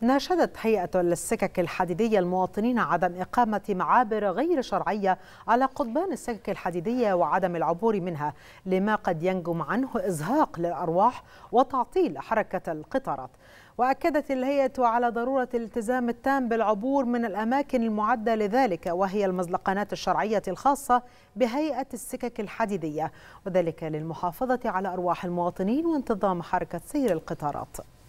ناشدت هيئة السكك الحديدية المواطنين عدم إقامة معابر غير شرعية على قضبان السكك الحديدية وعدم العبور منها لما قد ينجم عنه إزهاق للأرواح وتعطيل حركة القطارات وأكدت الهيئة على ضرورة الالتزام التام بالعبور من الأماكن المعدة لذلك وهي المزلقانات الشرعية الخاصة بهيئة السكك الحديدية وذلك للمحافظة على أرواح المواطنين وانتظام حركة سير القطارات